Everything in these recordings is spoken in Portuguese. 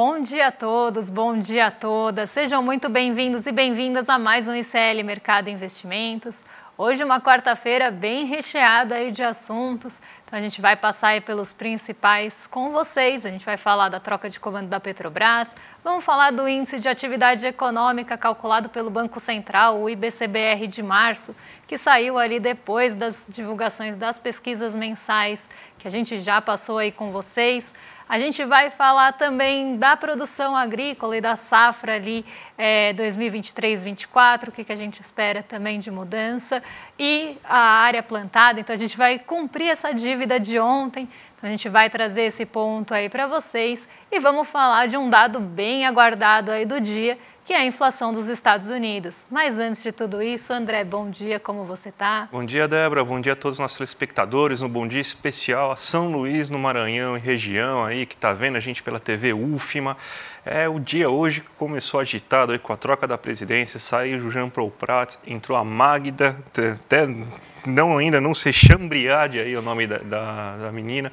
Bom dia a todos, bom dia a todas. Sejam muito bem-vindos e bem-vindas a mais um ICL Mercado Investimentos. Hoje uma quarta-feira bem recheada aí de assuntos. Então a gente vai passar pelos principais com vocês. A gente vai falar da troca de comando da Petrobras, vamos falar do índice de atividade econômica calculado pelo Banco Central, o IBCBR de março, que saiu ali depois das divulgações das pesquisas mensais que a gente já passou aí com vocês. A gente vai falar também da produção agrícola e da safra ali é, 2023-24, o que, que a gente espera também de mudança e a área plantada. Então a gente vai cumprir essa dívida de ontem. Então a gente vai trazer esse ponto aí para vocês e vamos falar de um dado bem aguardado aí do dia, que é a inflação dos Estados Unidos. Mas antes de tudo isso, André, bom dia, como você está? Bom dia, Débora, bom dia a todos os nossos telespectadores, um bom dia especial a São Luís, no Maranhão e região aí, que está vendo a gente pela TV UFMA. É o dia hoje que começou agitado aí com a troca da presidência, saiu o Jean Paul Prats, entrou a Magda, até não ainda não sei Chambriade aí é o nome da, da, da, menina.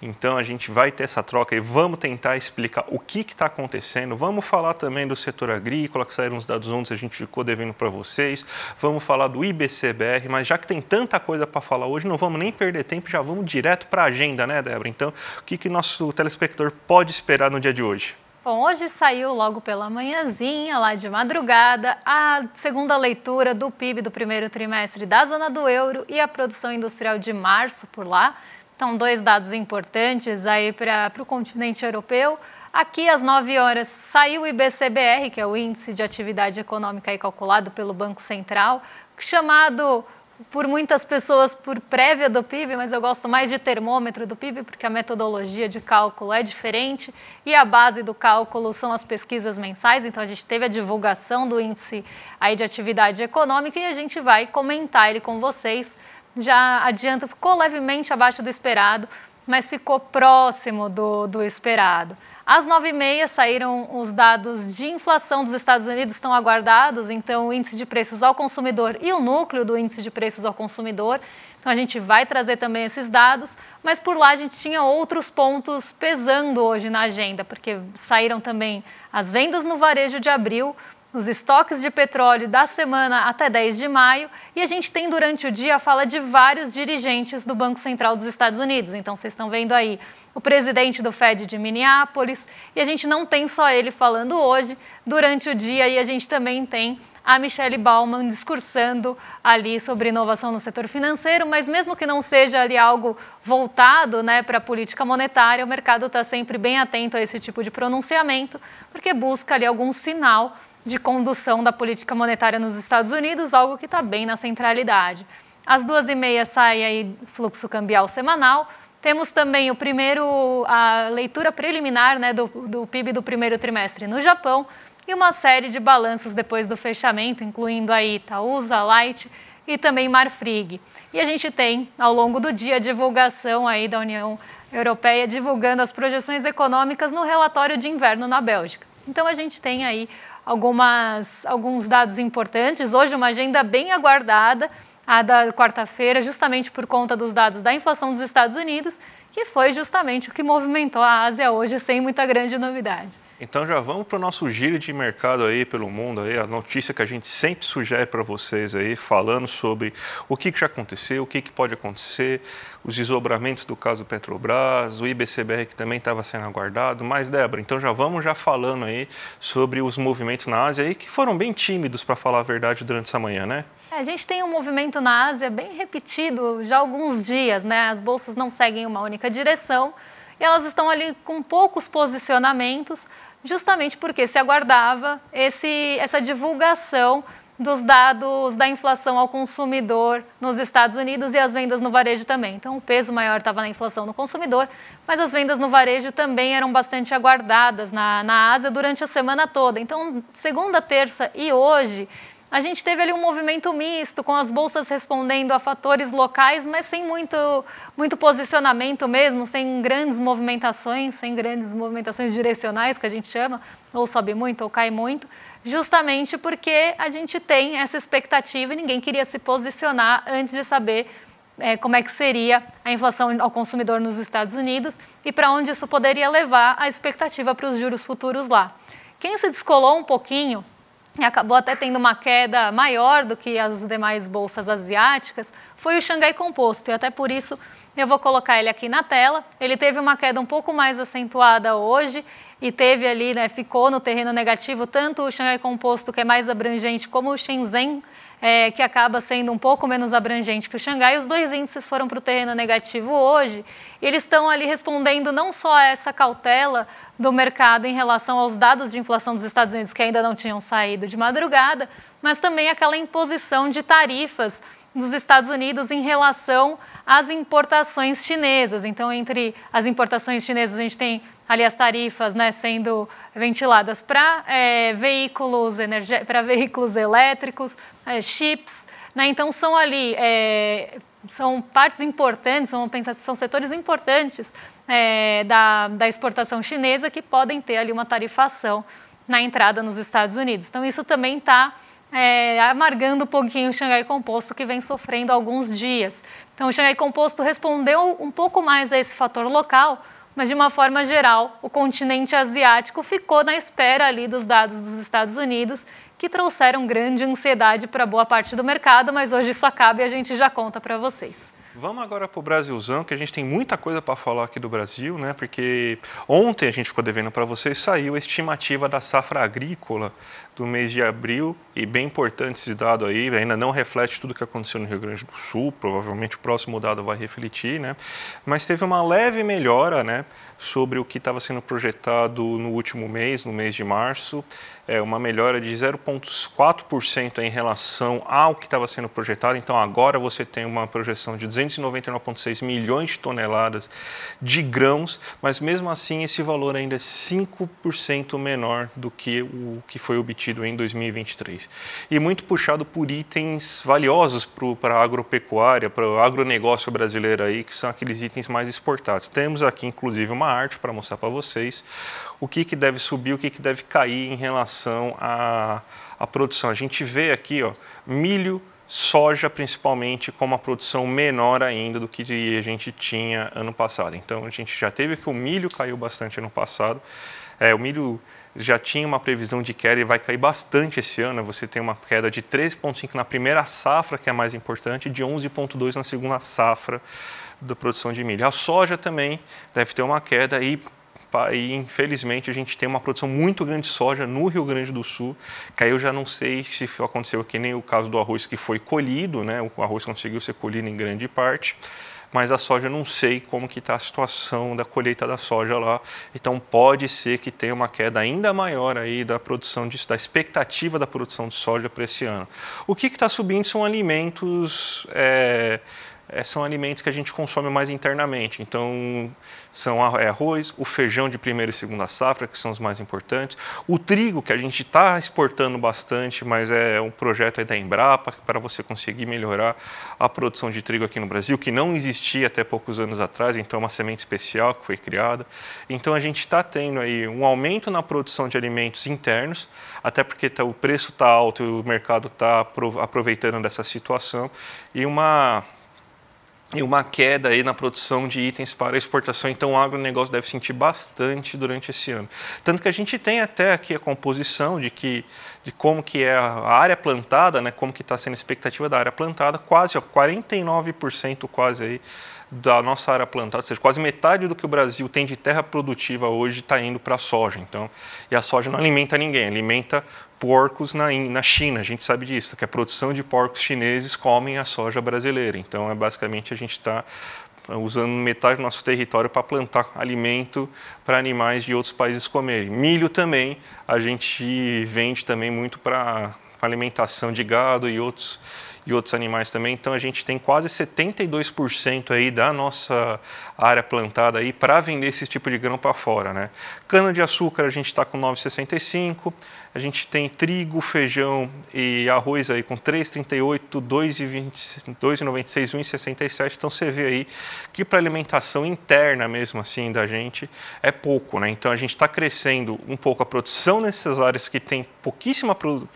Então a gente vai ter essa troca e vamos tentar explicar o que está acontecendo. Vamos falar também do setor agrícola matrícula, que saíram os dados ontem, a gente ficou devendo para vocês. Vamos falar do IBCBR, mas já que tem tanta coisa para falar hoje, não vamos nem perder tempo, já vamos direto para a agenda, né, Débora? Então, o que, que nosso telespectador pode esperar no dia de hoje? Bom, hoje saiu logo pela manhãzinha, lá de madrugada, a segunda leitura do PIB do primeiro trimestre da zona do euro e a produção industrial de março por lá. Então, dois dados importantes aí para o continente europeu. Aqui às 9 horas saiu o IBCBR, que é o Índice de Atividade Econômica calculado pelo Banco Central, chamado por muitas pessoas por prévia do PIB, mas eu gosto mais de termômetro do PIB porque a metodologia de cálculo é diferente e a base do cálculo são as pesquisas mensais. Então a gente teve a divulgação do índice aí de atividade econômica e a gente vai comentar ele com vocês. Já adianto, ficou levemente abaixo do esperado, mas ficou próximo do, do esperado. Às 9h30 saíram os dados de inflação dos Estados Unidos, estão aguardados, então o índice de preços ao consumidor e o núcleo do índice de preços ao consumidor. Então a gente vai trazer também esses dados, mas por lá a gente tinha outros pontos pesando hoje na agenda, porque saíram também as vendas no varejo de abril, nos estoques de petróleo da semana até 10 de maio. E a gente tem durante o dia a fala de vários dirigentes do Banco Central dos Estados Unidos. Então, vocês estão vendo aí o presidente do Fed de Minneapolis. E a gente não tem só ele falando hoje. Durante o dia, e a gente também tem a Michelle Bauman discursando ali sobre inovação no setor financeiro, mas mesmo que não seja ali algo voltado né, para a política monetária, o mercado está sempre bem atento a esse tipo de pronunciamento, porque busca ali algum sinal de condução da política monetária nos Estados Unidos, algo que está bem na centralidade. Às duas e meia sai aí fluxo cambial semanal. Temos também o primeiro, a leitura preliminar né, do, do PIB do primeiro trimestre no Japão e uma série de balanços depois do fechamento, incluindo aí Itaúsa, Light e também Marfrig. E a gente tem, ao longo do dia, a divulgação aí da União Europeia divulgando as projeções econômicas no relatório de inverno na Bélgica. Então a gente tem aí algumas, alguns dados importantes. Hoje, uma agenda bem aguardada, a da quarta-feira, justamente por conta dos dados da inflação dos Estados Unidos, que foi justamente o que movimentou a Ásia hoje, sem muita grande novidade. Então já vamos para o nosso giro de mercado aí pelo mundo aí, a notícia que a gente sempre sugere para vocês aí, falando sobre o que, que já aconteceu, o que, que pode acontecer, os desdobramentos do caso Petrobras, o IBCBR que também estava sendo aguardado. Mas, Débora, então já vamos já falando aí sobre os movimentos na Ásia aí, que foram bem tímidos, para falar a verdade, durante essa manhã, né? É, a gente tem um movimento na Ásia bem repetido já há alguns dias, né? As bolsas não seguem uma única direção e elas estão ali com poucos posicionamentos, justamente porque se aguardava esse, essa divulgação dos dados da inflação ao consumidor nos Estados Unidos e as vendas no varejo também. Então, o peso maior estava na inflação no consumidor, mas as vendas no varejo também eram bastante aguardadas na, na Ásia durante a semana toda. Então, segunda, terça e hoje, a gente teve ali um movimento misto, com as bolsas respondendo a fatores locais, mas sem muito, muito posicionamento mesmo, sem grandes movimentações, sem grandes movimentações direcionais, que a gente chama, ou sobe muito ou cai muito, justamente porque a gente tem essa expectativa e ninguém queria se posicionar antes de saber é, como é que seria a inflação ao consumidor nos Estados Unidos e para onde isso poderia levar a expectativa para os juros futuros lá. Quem se descolou um pouquinho acabou até tendo uma queda maior do que as demais bolsas asiáticas, foi o Xangai Composto, e até por isso eu vou colocar ele aqui na tela. Ele teve uma queda um pouco mais acentuada hoje e teve ali, né, ficou no terreno negativo, tanto o Xangai Composto, que é mais abrangente, como o Shenzhen, é, que acaba sendo um pouco menos abrangente que o Xangai. Os dois índices foram para o terreno negativo hoje e eles estão ali respondendo não só a essa cautela do mercado em relação aos dados de inflação dos Estados Unidos que ainda não tinham saído de madrugada, mas também aquela imposição de tarifas dos Estados Unidos em relação às importações chinesas. Então, entre as importações chinesas, a gente tem ali as tarifas né, sendo ventiladas para é, eh, veículos, veículos elétricos, é, chips. Né? Então, são ali é, são partes importantes, vamos pensar, são setores importantes é, da, da exportação chinesa que podem ter ali uma tarifação na entrada nos Estados Unidos. Então, isso também está é, amargando um pouquinho o Xangai Composto, que vem sofrendo alguns dias. Então, o Xangai Composto respondeu um pouco mais a esse fator local, mas de uma forma geral, o continente asiático ficou na espera ali dos dados dos Estados Unidos, que trouxeram grande ansiedade para boa parte do mercado, mas hoje isso acaba e a gente já conta para vocês. Vamos agora para o Brasilzão, que a gente tem muita coisa para falar aqui do Brasil, né? Porque ontem a gente ficou devendo para vocês, saiu a estimativa da safra agrícola do mês de abril e bem importante esse dado aí, ainda não reflete tudo que aconteceu no Rio Grande do Sul, provavelmente o próximo dado vai refletir, né? Mas teve uma leve melhora, né, sobre o que estava sendo projetado no último mês, no mês de março, é uma melhora de 0.4% em relação ao que estava sendo projetado. Então agora você tem uma projeção de 299.6 milhões de toneladas de grãos, mas mesmo assim esse valor ainda é 5% menor do que o que foi obtido em 2023. E muito puxado por itens valiosos para a agropecuária, para o agronegócio brasileiro aí, que são aqueles itens mais exportados. Temos aqui, inclusive, uma arte para mostrar para vocês o que, que deve subir, o que, que deve cair em relação à, à produção. A gente vê aqui, ó, milho, soja principalmente com uma produção menor ainda do que a gente tinha ano passado. Então a gente já teve que o milho caiu bastante ano passado. É, o milho já tinha uma previsão de queda e vai cair bastante esse ano. Você tem uma queda de 3,5% na primeira safra, que é a mais importante, e de 11,2% na segunda safra da produção de milho. A soja também deve ter uma queda e e infelizmente a gente tem uma produção muito grande de soja no Rio Grande do Sul, que aí eu já não sei se aconteceu que nem o caso do arroz que foi colhido, né? o arroz conseguiu ser colhido em grande parte, mas a soja não sei como que está a situação da colheita da soja lá, então pode ser que tenha uma queda ainda maior aí da produção disso, da expectativa da produção de soja para esse ano. O que está subindo são alimentos é, é, são alimentos que a gente consome mais internamente. Então, são é, arroz, o feijão de primeira e segunda safra, que são os mais importantes, o trigo, que a gente está exportando bastante, mas é um projeto da Embrapa para você conseguir melhorar a produção de trigo aqui no Brasil, que não existia até poucos anos atrás, então é uma semente especial que foi criada. Então, a gente está tendo aí um aumento na produção de alimentos internos, até porque tá, o preço está alto e o mercado está aproveitando dessa situação, e uma e uma queda aí na produção de itens para exportação, então o agronegócio deve sentir bastante durante esse ano. Tanto que a gente tem até aqui a composição de que de como que é a área plantada, né, como que está sendo a expectativa da área plantada, quase ó, 49% quase aí da nossa área plantada, ou seja, quase metade do que o Brasil tem de terra produtiva hoje está indo para a soja. Então, e a soja não alimenta ninguém, alimenta porcos na, na China, a gente sabe disso, que a produção de porcos chineses comem a soja brasileira. Então, é basicamente a gente está usando metade do nosso território para plantar alimento para animais de outros países comerem. Milho também, a gente vende também muito para alimentação de gado e outros e outros animais também. Então a gente tem quase 72% aí da nossa área plantada aí para vender esse tipo de grão para fora, né? Cana de açúcar a gente está com 9,65 a gente tem trigo, feijão e arroz aí com 3,38, 2,96, 1,67. Então você vê aí que para alimentação interna mesmo assim da gente é pouco, né? Então a gente está crescendo um pouco a produção nessas áreas que tem pouquíssima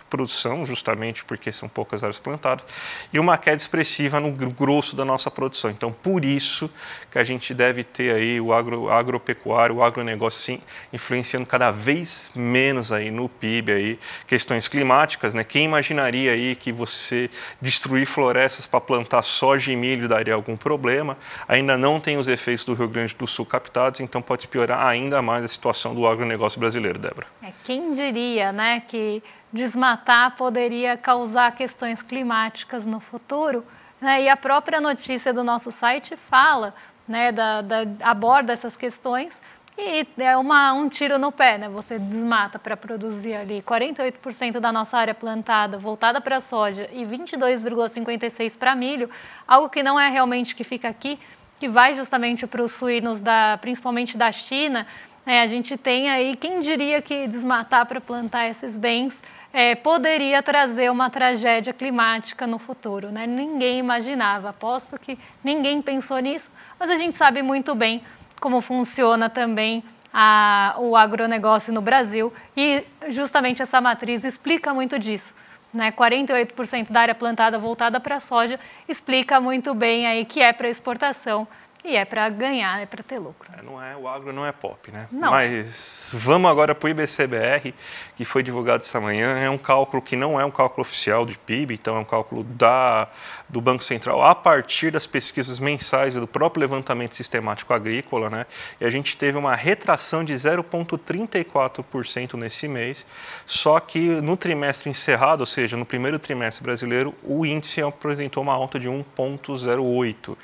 produção, justamente porque são poucas áreas plantadas, e uma queda expressiva no grosso da nossa produção. Então por isso que a gente deve ter aí o agro, agropecuário, o agronegócio assim influenciando cada vez menos aí no PIB aí questões climáticas, né? Quem imaginaria aí que você destruir florestas para plantar soja e milho daria algum problema? Ainda não tem os efeitos do Rio Grande do Sul captados, então pode piorar ainda mais a situação do agronegócio brasileiro, Débora. É, quem diria, né, que desmatar poderia causar questões climáticas no futuro? Né? E a própria notícia do nosso site fala, né, da, da, aborda essas questões e é uma, um tiro no pé, né? Você desmata para produzir ali 48% da nossa área plantada voltada para soja e 22,56% para milho, algo que não é realmente que fica aqui, que vai justamente para os suínos, da, principalmente da China. É, a gente tem aí, quem diria que desmatar para plantar esses bens é, poderia trazer uma tragédia climática no futuro. Né? Ninguém imaginava, aposto que ninguém pensou nisso, mas a gente sabe muito bem como funciona também a, o agronegócio no Brasil e justamente essa matriz explica muito disso. Né? 48% da área plantada voltada para a soja explica muito bem aí que é para exportação e é para ganhar, é para ter lucro. É, não é, o agro não é pop, né? Não. Mas vamos agora para o IBCBR, que foi divulgado essa manhã. É um cálculo que não é um cálculo oficial de PIB, então é um cálculo da, do Banco Central a partir das pesquisas mensais do próprio levantamento sistemático agrícola, né? E a gente teve uma retração de 0,34% nesse mês, só que no trimestre encerrado, ou seja, no primeiro trimestre brasileiro, o índice apresentou uma alta de 1,08%.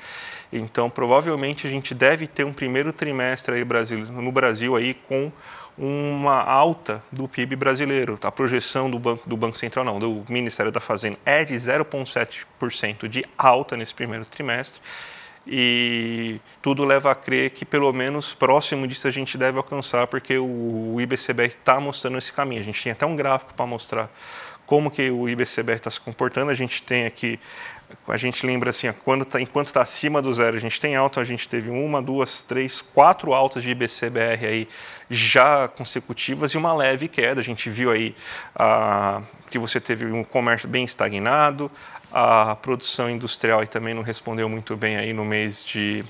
Então, provavelmente a gente deve ter um primeiro trimestre aí Brasil, no Brasil aí com uma alta do PIB brasileiro. Tá? A projeção do Banco, do banco Central, não, do Ministério da Fazenda é de 0,7% de alta nesse primeiro trimestre. E tudo leva a crer que, pelo menos próximo disso, a gente deve alcançar, porque o IBCBR está mostrando esse caminho. A gente tinha até um gráfico para mostrar como que o IBCBR está se comportando. A gente tem aqui a gente lembra assim, quando tá, enquanto está acima do zero, a gente tem alta, a gente teve uma, duas, três, quatro altas de IBCBR aí já consecutivas e uma leve queda. A gente viu aí ah, que você teve um comércio bem estagnado, a produção industrial aí também não respondeu muito bem aí no mês de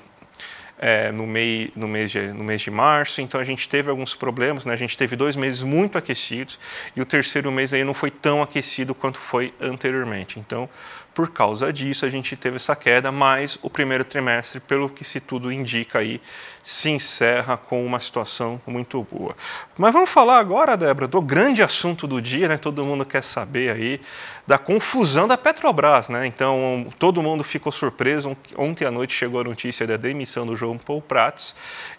é, no, mei, no, mês de, no mês de março, então a gente teve alguns problemas, né? a gente teve dois meses muito aquecidos e o terceiro mês aí não foi tão aquecido quanto foi anteriormente. Então, por causa disso, a gente teve essa queda, mas o primeiro trimestre, pelo que se tudo indica aí, se encerra com uma situação muito boa. Mas vamos falar agora, Débora, do grande assunto do dia, né? Todo mundo quer saber aí da confusão da Petrobras, né? Então, todo mundo ficou surpreso. Ontem à noite chegou a notícia da demissão do João Paul Prats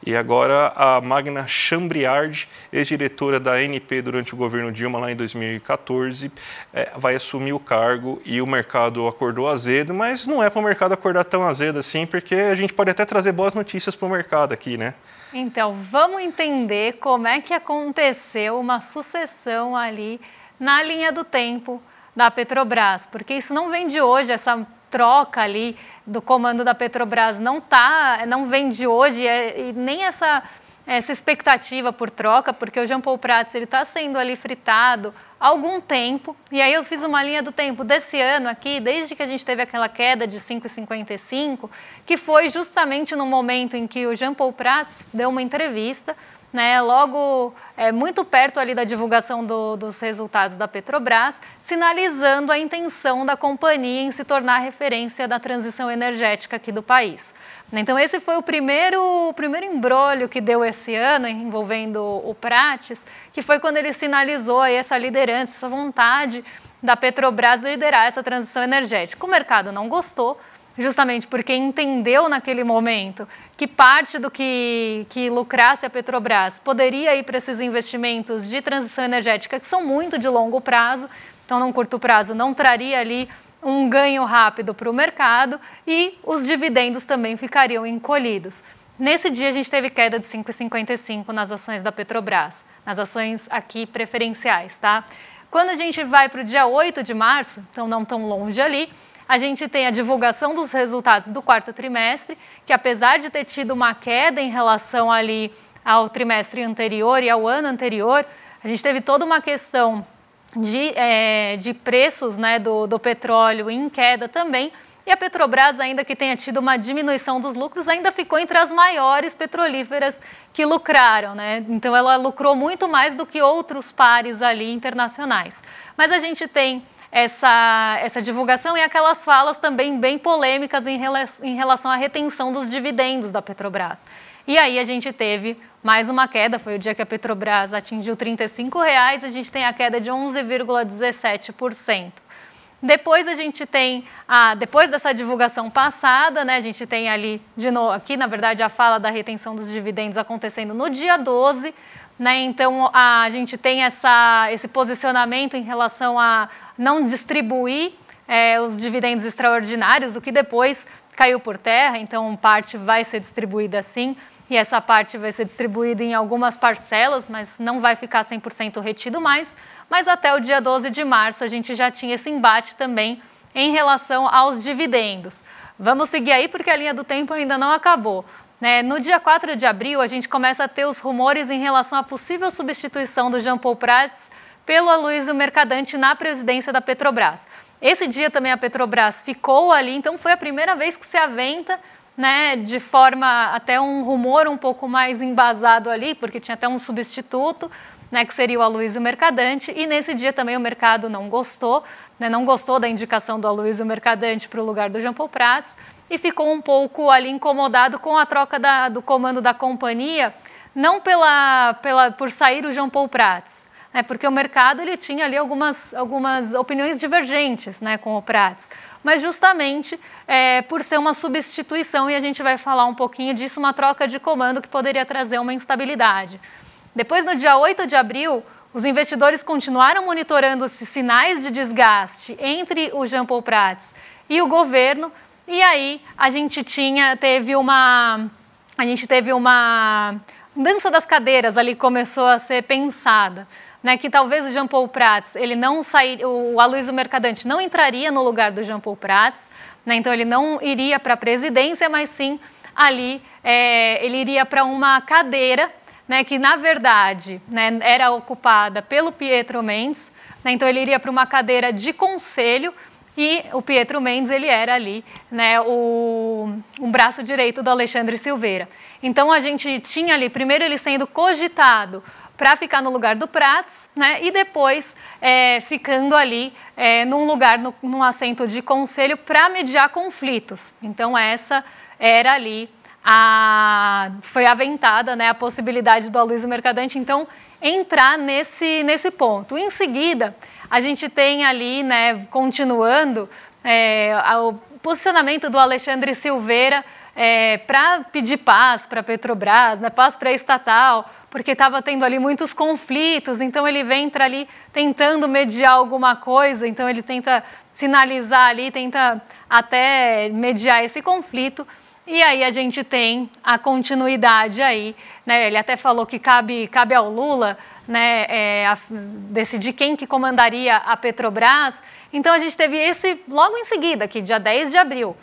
e agora a Magna Chambriard, ex-diretora da NP durante o governo Dilma lá em 2014, é, vai assumir o cargo e o mercado acordou azedo, mas não é para o mercado acordar tão azedo assim, porque a gente pode até trazer boas notícias para o mercado aqui, né? Então, vamos entender como é que aconteceu uma sucessão ali na linha do tempo da Petrobras, porque isso não vem de hoje, essa troca ali do comando da Petrobras não tá, não vem de hoje, é, e nem essa essa expectativa por troca, porque o Jean Paul Prats está sendo ali fritado há algum tempo. E aí eu fiz uma linha do tempo desse ano aqui, desde que a gente teve aquela queda de 5,55, que foi justamente no momento em que o Jean Paul Prats deu uma entrevista né, logo é, muito perto ali da divulgação do, dos resultados da Petrobras, sinalizando a intenção da companhia em se tornar referência da transição energética aqui do país. Então esse foi o primeiro, o primeiro embrólio que deu esse ano envolvendo o Prates, que foi quando ele sinalizou essa liderança, essa vontade da Petrobras liderar essa transição energética. O mercado não gostou, justamente porque entendeu naquele momento que parte do que, que lucrasse a Petrobras poderia ir para esses investimentos de transição energética, que são muito de longo prazo, então, num curto prazo, não traria ali um ganho rápido para o mercado e os dividendos também ficariam encolhidos. Nesse dia, a gente teve queda de 5,55 nas ações da Petrobras, nas ações aqui preferenciais, tá? Quando a gente vai para o dia 8 de março, então não tão longe ali, a gente tem a divulgação dos resultados do quarto trimestre, que apesar de ter tido uma queda em relação ali ao trimestre anterior e ao ano anterior, a gente teve toda uma questão de, é, de preços né, do, do petróleo em queda também. E a Petrobras, ainda que tenha tido uma diminuição dos lucros, ainda ficou entre as maiores petrolíferas que lucraram, né? Então ela lucrou muito mais do que outros pares ali internacionais. Mas a gente tem essa, essa divulgação e aquelas falas também bem polêmicas em, rela em relação à retenção dos dividendos da Petrobras. E aí a gente teve mais uma queda, foi o dia que a Petrobras atingiu R$ 35, reais, a gente tem a queda de 11,17%. Depois a gente tem, a, depois dessa divulgação passada, né, a gente tem ali, de novo, aqui na verdade a fala da retenção dos dividendos acontecendo no dia 12, né? Então, a, gente tem essa, esse posicionamento em relação a não distribuir é, os dividendos extraordinários, o que depois caiu por terra, então parte vai ser distribuída sim, e essa parte vai ser distribuída em algumas parcelas, mas não vai ficar 100% retido mais. Mas até o dia 12 de março a gente já tinha esse embate também em relação aos dividendos. Vamos seguir aí porque a linha do tempo ainda não acabou. Né, no dia 4 de abril, a gente começa a ter os rumores em relação à possível substituição do Jean Paul Prats pelo Aloysio Mercadante na presidência da Petrobras. Esse dia também a Petrobras ficou ali, então foi a primeira vez que se aventa né, de forma até um rumor um pouco mais embasado ali, porque tinha até um substituto, né, que seria o Aloysio Mercadante, e nesse dia também o mercado não gostou, né, não gostou da indicação do Aloysio Mercadante para o lugar do Jean Paul Prats, e ficou um pouco ali incomodado com a troca da, do comando da companhia, não pela, pela, por sair o Jean Paul Prats, né, porque o mercado ele tinha ali algumas, algumas opiniões divergentes né, com o Prats, mas justamente é, por ser uma substituição, e a gente vai falar um pouquinho disso, uma troca de comando que poderia trazer uma instabilidade. Depois, no dia 8 de abril, os investidores continuaram monitorando os sinais de desgaste entre o Jean Paul Prats e o governo, e aí a gente tinha, teve uma, a gente teve uma dança das cadeiras ali começou a ser pensada. Né, que talvez o Jean Paul Prats, ele não sair, o Aloysio Mercadante não entraria no lugar do Jean Paul Prats, né, então ele não iria para a presidência, mas sim ali é, ele iria para uma cadeira né, que na verdade né, era ocupada pelo Pietro Mendes, né, então ele iria para uma cadeira de conselho e o Pietro Mendes, ele era ali né, o, um braço direito do Alexandre Silveira. Então, a gente tinha ali, primeiro ele sendo cogitado para ficar no lugar do Prats, né? E depois é, ficando ali é, num lugar, no, num assento de conselho para mediar conflitos. Então essa era ali a foi aventada, né? A possibilidade do Aloysio Mercadante. Então entrar nesse, nesse ponto. Em seguida, a gente tem ali, né, continuando, é, o posicionamento do Alexandre Silveira é, para pedir paz para a Petrobras, né, paz para a estatal, porque estava tendo ali muitos conflitos, então ele vem entra ali tentando mediar alguma coisa, então ele tenta sinalizar ali, tenta até mediar esse conflito. E aí a gente tem a continuidade aí, né? Ele até falou que cabe, cabe ao Lula né, é, a, decidir quem que comandaria a Petrobras. Então a gente teve esse logo em seguida, aqui, dia 10 de abril.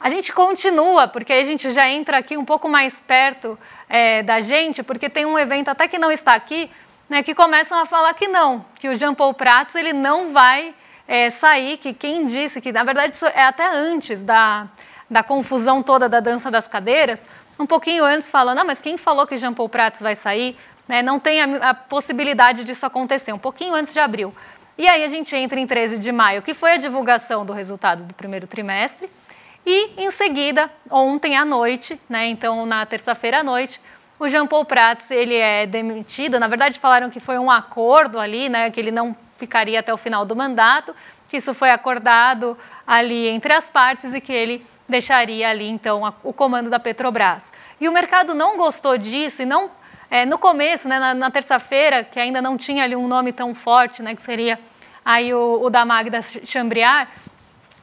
A gente continua, porque a gente já entra aqui um pouco mais perto é, da gente, porque tem um evento até que não está aqui, né, que começam a falar que não, que o Jean Paul Prats ele não vai é, sair, que quem disse que, na verdade, isso é até antes da, da confusão toda da dança das cadeiras, um pouquinho antes falando, ah, mas quem falou que Jean Paul Prats vai sair? Né, não tem a, a possibilidade disso acontecer, um pouquinho antes de abril. E aí a gente entra em 13 de maio, que foi a divulgação do resultado do primeiro trimestre, e em seguida, ontem à noite, né, então na terça-feira à noite, o Jean Paul Prats ele é demitido. Na verdade, falaram que foi um acordo ali, né, que ele não ficaria até o final do mandato, que isso foi acordado ali entre as partes e que ele deixaria ali então a, o comando da Petrobras. E o mercado não gostou disso e não é, no começo, né, na, na terça-feira, que ainda não tinha ali um nome tão forte, né, que seria aí o, o da Magda Chambriar,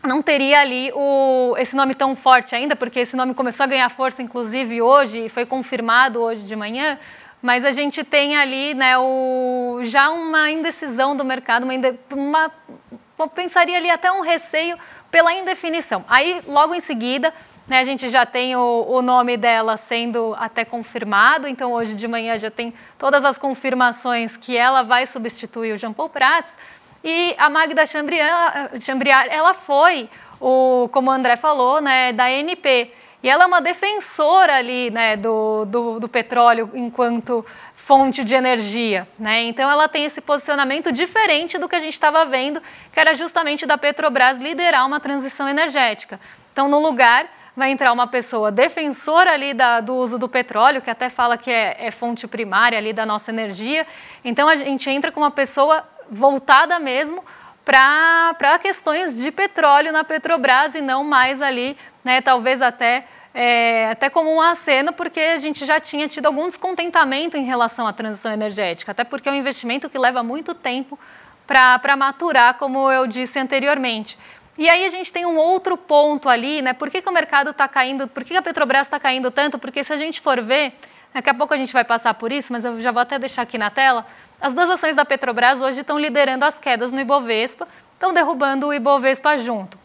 não teria ali o, esse nome tão forte ainda, porque esse nome começou a ganhar força, inclusive, hoje, e foi confirmado hoje de manhã, mas a gente tem ali né, o, já uma indecisão do mercado, uma, uma, pensaria ali até um receio pela indefinição. Aí, logo em seguida, né, a gente já tem o, o, nome dela sendo até confirmado, então hoje de manhã já tem todas as confirmações que ela vai substituir o Jean Paul Prats. E a Magda Chambriar, ela foi, o, como o André falou, né, da NP. E ela é uma defensora ali né, do, do, do petróleo enquanto fonte de energia. Né? Então, ela tem esse posicionamento diferente do que a gente estava vendo, que era justamente da Petrobras liderar uma transição energética. Então, no lugar, vai entrar uma pessoa defensora ali da, do uso do petróleo, que até fala que é, é fonte primária ali da nossa energia. Então, a gente entra com uma pessoa voltada mesmo para questões de petróleo na Petrobras e não mais ali, né, talvez até é, até como um aceno, porque a gente já tinha tido algum descontentamento em relação à transição energética, até porque é um investimento que leva muito tempo para maturar, como eu disse anteriormente. E aí a gente tem um outro ponto ali, né? Por que, que o mercado está caindo, por que, que a Petrobras está caindo tanto? Porque se a gente for ver, daqui a pouco a gente vai passar por isso, mas eu já vou até deixar aqui na tela, as duas ações da Petrobras hoje estão liderando as quedas no Ibovespa, estão derrubando o Ibovespa junto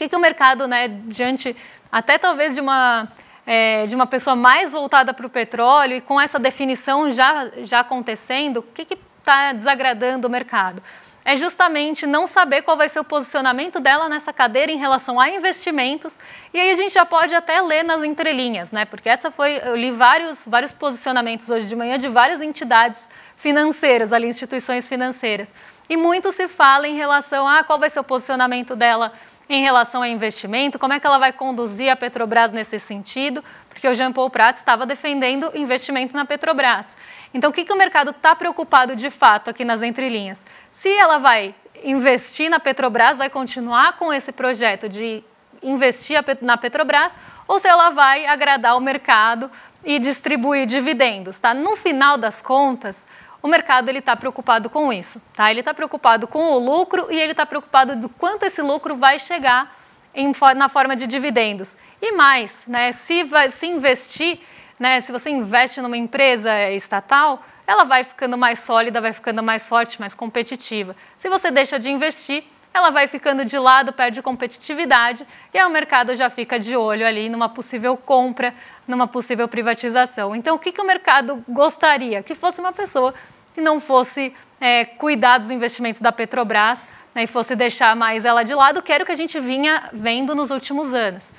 que, que o mercado, né, diante até talvez de uma é, de uma pessoa mais voltada para o petróleo e com essa definição já, já acontecendo, o que está desagradando o mercado? É justamente não saber qual vai ser o posicionamento dela nessa cadeira em relação a investimentos. E aí a gente já pode até ler nas entrelinhas, né? Porque essa foi. Eu li vários, vários posicionamentos hoje de manhã de várias entidades financeiras, ali, instituições financeiras. E muito se fala em relação a qual vai ser o posicionamento dela em relação a investimento? Como é que ela vai conduzir a Petrobras nesse sentido? Porque o Jean Paul Prat estava defendendo investimento na Petrobras. Então, o que, que o mercado está preocupado de fato aqui nas entrelinhas? Se ela vai investir na Petrobras, vai continuar com esse projeto de investir na Petrobras ou se ela vai agradar o mercado e distribuir dividendos. Tá? No final das contas, o mercado ele está preocupado com isso, tá? Ele está preocupado com o lucro e ele está preocupado do quanto esse lucro vai chegar em, na forma de dividendos. E mais, né? Se vai, se investir, né? Se você investe numa empresa estatal, ela vai ficando mais sólida, vai ficando mais forte, mais competitiva. Se você deixa de investir, ela vai ficando de lado, perde competitividade e aí o mercado já fica de olho ali numa possível compra, numa possível privatização. Então, o que, que o mercado gostaria? Que fosse uma pessoa que não fosse é, cuidar dos investimentos da Petrobras né, e fosse deixar mais ela de lado, que era o que a gente vinha vendo nos últimos anos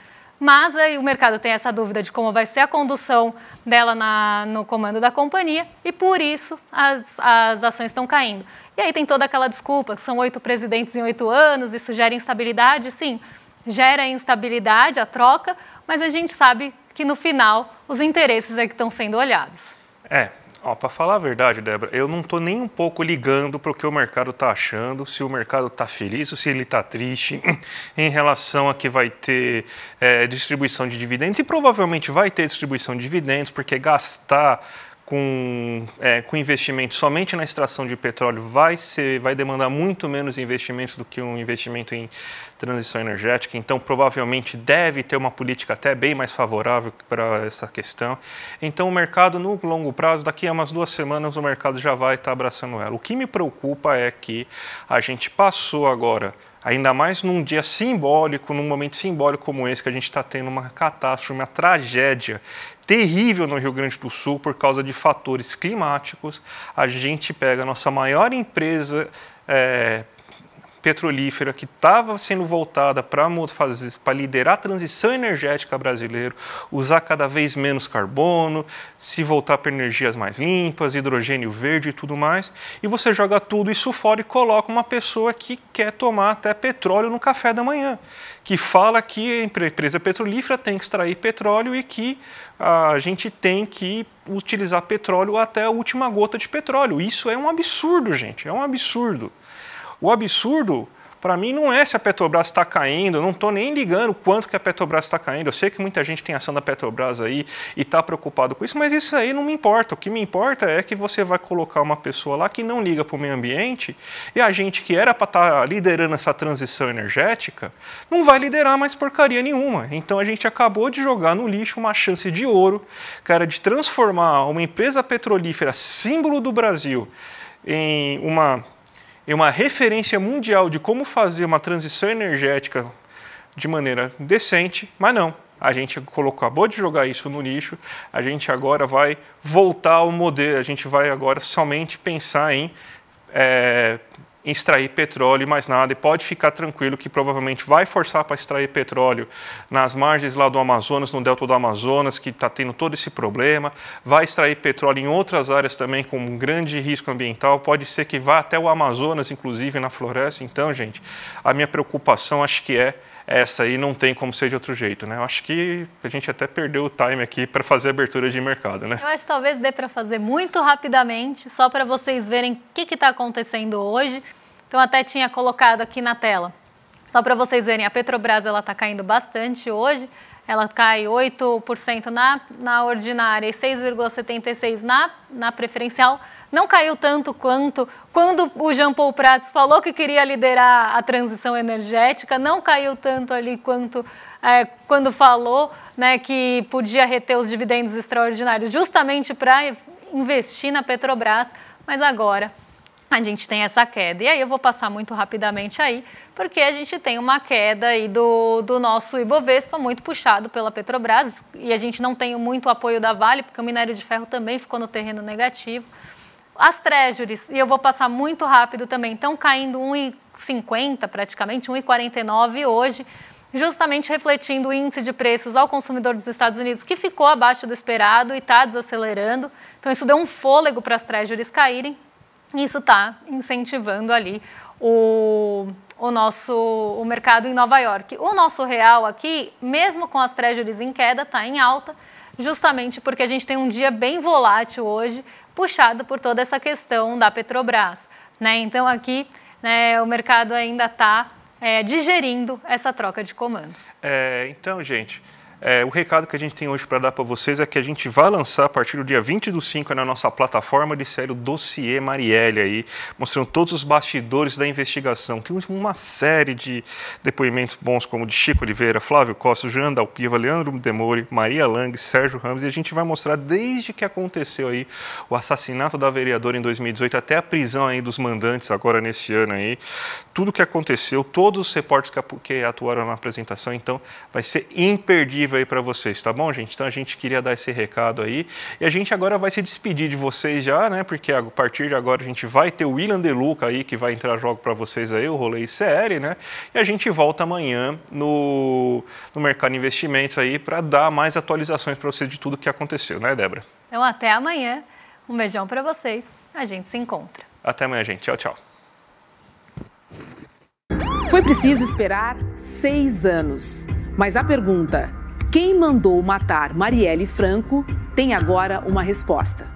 mas aí o mercado tem essa dúvida de como vai ser a condução dela na, no comando da companhia e por isso as, as ações estão caindo. E aí tem toda aquela desculpa que são oito presidentes em oito anos, isso gera instabilidade, sim, gera instabilidade a troca, mas a gente sabe que no final os interesses é que estão sendo olhados. É, Ó, para falar a verdade, Débora, eu não estou nem um pouco ligando para o que o mercado está achando, se o mercado está feliz ou se ele está triste em relação a que vai ter é, distribuição de dividendos. E provavelmente vai ter distribuição de dividendos, porque gastar com, é, com investimento somente na extração de petróleo vai, ser, vai demandar muito menos investimentos do que um investimento em transição energética, então provavelmente deve ter uma política até bem mais favorável para essa questão. Então o mercado no longo prazo, daqui a umas duas semanas o mercado já vai estar abraçando ela. O que me preocupa é que a gente passou agora ainda mais num dia simbólico, num momento simbólico como esse, que a gente está tendo uma catástrofe, uma tragédia terrível no Rio Grande do Sul por causa de fatores climáticos, a gente pega a nossa maior empresa é, petrolífera que estava sendo voltada para liderar a transição energética brasileira, usar cada vez menos carbono, se voltar para energias mais limpas, hidrogênio verde e tudo mais, e você joga tudo isso fora e coloca uma pessoa que quer tomar até petróleo no café da manhã, que fala que a empresa petrolífera tem que extrair petróleo e que a gente tem que utilizar petróleo até a última gota de petróleo. Isso é um absurdo, gente, é um absurdo. O absurdo, para mim, não é se a Petrobras está caindo, eu não estou nem ligando quanto que a Petrobras está caindo. Eu sei que muita gente tem ação da Petrobras aí e está preocupado com isso, mas isso aí não me importa. O que me importa é que você vai colocar uma pessoa lá que não liga para o meio ambiente e a gente que era para estar tá liderando essa transição energética não vai liderar mais porcaria nenhuma. Então a gente acabou de jogar no lixo uma chance de ouro, cara, de transformar uma empresa petrolífera símbolo do Brasil em uma e uma referência mundial de como fazer uma transição energética de maneira decente, mas não. A gente acabou de jogar isso no lixo, a gente agora vai voltar ao modelo, a gente vai agora somente pensar em é, extrair petróleo e mais nada. E pode ficar tranquilo que provavelmente vai forçar para extrair petróleo nas margens lá do Amazonas, no delta do Amazonas, que está tendo todo esse problema. Vai extrair petróleo em outras áreas também com um grande risco ambiental. Pode ser que vá até o Amazonas, inclusive na floresta. Então, gente, a minha preocupação acho que é essa aí não tem como ser de outro jeito, né? Eu acho que a gente até perdeu o time aqui para fazer abertura de mercado, né? Eu acho que talvez dê para fazer muito rapidamente, só para vocês verem o que está acontecendo hoje. Então até tinha colocado aqui na tela. Só para vocês verem, a Petrobras ela está caindo bastante hoje. Ela cai 8% na, na ordinária e 6,76% na, na preferencial não caiu tanto quanto quando o Jean Paul Prats falou que queria liderar a transição energética, não caiu tanto ali quanto é, quando falou né, que podia reter os dividendos extraordinários, justamente para investir na Petrobras, mas agora a gente tem essa queda. E aí eu vou passar muito rapidamente aí, porque a gente tem uma queda aí do, do nosso Ibovespa, muito puxado pela Petrobras, e a gente não tem muito apoio da Vale, porque o minério de ferro também ficou no terreno negativo. As treasuries, e eu vou passar muito rápido também, estão caindo 1,50 praticamente, 1,49 hoje, justamente refletindo o índice de preços ao consumidor dos Estados Unidos, que ficou abaixo do esperado e está desacelerando. Então, isso deu um fôlego para as treasuries caírem, e isso está incentivando ali o, o nosso o mercado em Nova York. O nosso real aqui, mesmo com as treasuries em queda, está em alta, justamente porque a gente tem um dia bem volátil hoje puxado por toda essa questão da Petrobras. Né? Então, aqui né, o mercado ainda está é, digerindo essa troca de comando. É, então, gente, é, o recado que a gente tem hoje para dar para vocês é que a gente vai lançar a partir do dia 20 do 5 na nossa plataforma de série o Dossiê Marielle, aí, mostrando todos os bastidores da investigação. Tem uma série de depoimentos bons, como de Chico Oliveira, Flávio Costa, Juliana Dalpiva, Leandro Demore, Maria Lang, Sérgio Ramos, e a gente vai mostrar desde que aconteceu aí o assassinato da vereadora em 2018 até a prisão aí dos mandantes agora nesse ano aí, tudo o que aconteceu, todos os reportes que atuaram na apresentação, então vai ser imperdível aí para vocês, tá bom, gente? Então a gente queria dar esse recado aí. E a gente agora vai se despedir de vocês já, né? Porque a partir de agora a gente vai ter o William De Luca aí, que vai entrar jogo para vocês aí, o rolê série, né? E a gente volta amanhã no, no mercado de investimentos aí para dar mais atualizações para vocês de tudo que aconteceu, né, Débora? Então até amanhã. Um beijão para vocês. A gente se encontra. Até amanhã, gente. Tchau, tchau. Foi preciso esperar seis anos. Mas a pergunta quem mandou matar Marielle Franco tem agora uma resposta.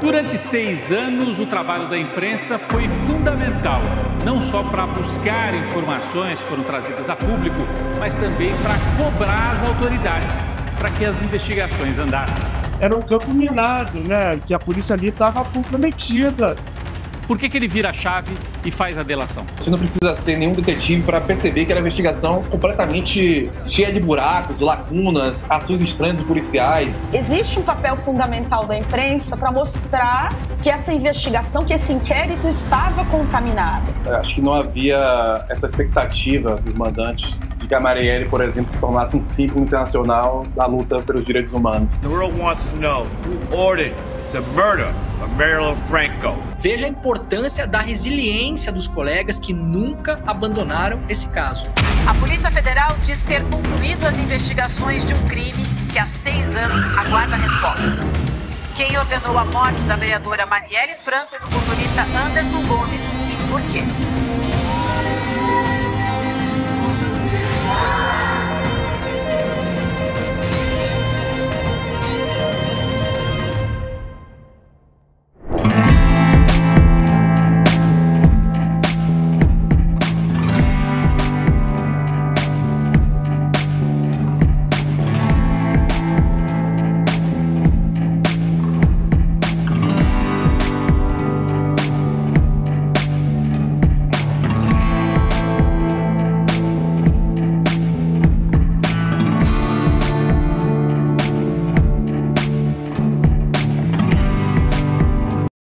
Durante seis anos, o trabalho da imprensa foi fundamental, não só para buscar informações que foram trazidas a público, mas também para cobrar as autoridades para que as investigações andassem. Era um campo minado, né? Que a polícia ali estava comprometida por que, que ele vira a chave e faz a delação? Você não precisa ser nenhum detetive para perceber que era uma investigação completamente cheia de buracos, lacunas, ações estranhas dos policiais. Existe um papel fundamental da imprensa para mostrar que essa investigação, que esse inquérito estava contaminado. Eu é, acho que não havia essa expectativa dos mandantes de que a Marielle, por exemplo, se tornasse um símbolo internacional da luta pelos direitos humanos. The world wants to know who ordered the murder of Marilyn Franco. Veja a importância da resiliência dos colegas que nunca abandonaram esse caso. A Polícia Federal diz ter concluído as investigações de um crime que há seis anos aguarda resposta. Quem ordenou a morte da vereadora Marielle Franco e do motorista Anderson Gomes e por quê?